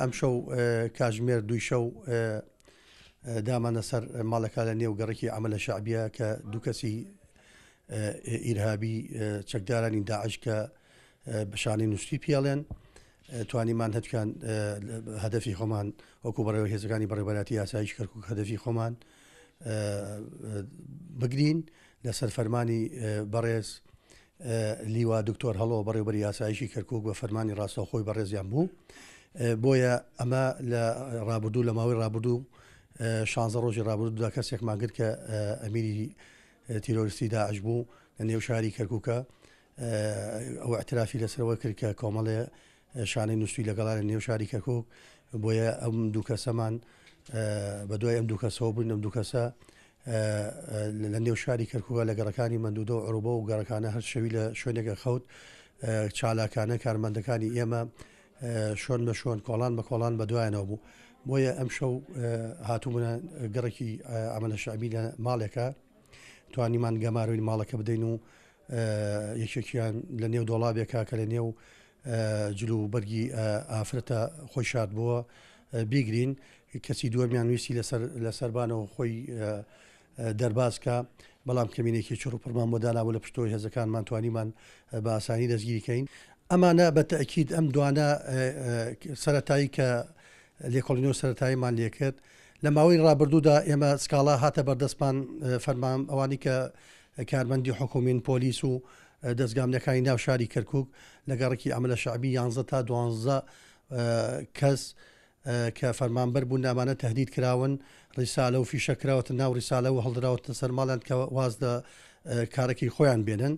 ئەم شەو کاژمێر دوی شەو دامانە سەر ماڵەکە لە نێو گەڕێکی ئەمە لە شعبە کە دوو کەسی ئیرهابی چەکدارانی داعش کە بەشانی نووسی پیاڵێن توانیمان هەتکان هەدەفی خۆمان وەکو بەڕێوە هێزەکانی بەڕێبەتی یاسایش کەرک و هەدەفی خۆمان بگرین لەسەر فەرمانی بەڕێز لیوا دکتۆر هەڵەوە بەڕێبەری یاسایشی کەرکک بە فەرمانی ڕاستە خۆی بەڕێزیان بوو. بۆیە ئەمە لە ڕابردوو لە ماوەی ڕابردوو شانزە ڕۆژی ڕابردوودا کەسێک ماگر کە ئەمیری تیرۆریستی داعش بوو لە نێو شاری کەرکووکە ئەو اعترافی لەسەرەوە کرد کە کۆمەڵێ شانەی نووسی لەگەڵانە نێو شاری کەکۆک بۆیە ئەم دوو کەسەمان بە دوای ئەم دوو کەسەوە بوون ئەم دوو کەسە لە نێو شاری کەرکووە لە گەڕەکانی مندوودە و عروبە و گەڕەکانە هەر شەوی لە شوێنێکە خەوت چالاکانە کارمەندەکانی ئێمە شۆن بە شۆن کۆڵان بە کۆڵان بە دوایەنەوە بوو بۆیە ئەم شەو هاتوومە گەڕێکی ئەمەە شعبی لە ماڵێکە توانیمان گەماروی ماڵەکە بدەین و یەکێکیان لە نێو دۆڵابێکا کە لە نێو جلو بەرگی ئافرەتە خۆی شاد بووە بیگرین کەسی دووەمیان نوویستی لە سەربانەوە خۆی دەرباسکە بەڵام کەمینێکی چڕ و پڕمان بۆداناوە لە پشتۆی هێزەکانمان توانیمان بە ئاسانی دەستگیریکەین ئەمانە بە تەکیید ئەم دوانە سەتایی کە لێکۆڵینی و سەتاییمان لێکرد لە ماوەی ڕابردوودا ئێمە سکاڵا هاتە بەردەستمان فەرمان ئەوانی کە کارمەندی حکومین پۆلیس و دەستگامەکانی ناو شاری کەرکک لەگەڕێکی ئەمە لە شعبی 11 تا 12 کەس کە فەرمانبەر بوون نامانە تهدید کراون ڕیسالە و فیشەکراوەتە ناو ریسالە و هەڵدراوەتە سەرماڵند کە وازدە کارەکەی خۆیان بێنن.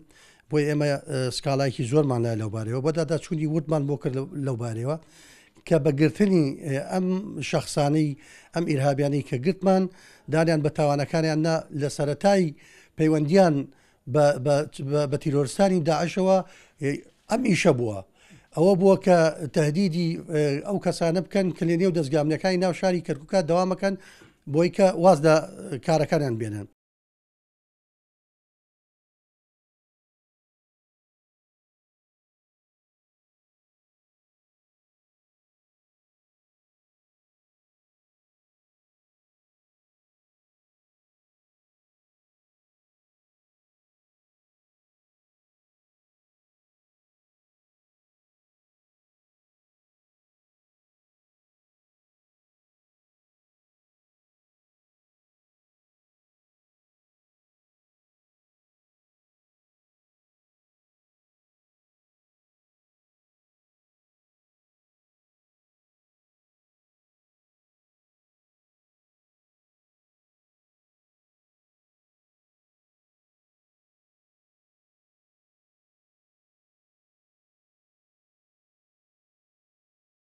بۆی ئێمە سکاڵایکی زۆرمانە لەوبارەوە بەدادا چوونی وردمان بۆ کرد لەوبارەوە کە بەگرتنی ئەم شخصانەی ئەم ئیرهابیانی کە گرتمان دانیان بە تاوانەکانیان لە سەتای پەیوەندیان بە تیرۆرستانی داعشەوە ئەم ئیشە بووە. ئەوە بووە کە تهدیدی ئەو کەسانە بکەن کلێنێ و دەستگامنەکانی ناو شاری کەرککە دەوامەکەن بۆی کە وازدا کارەکانیان بێنن.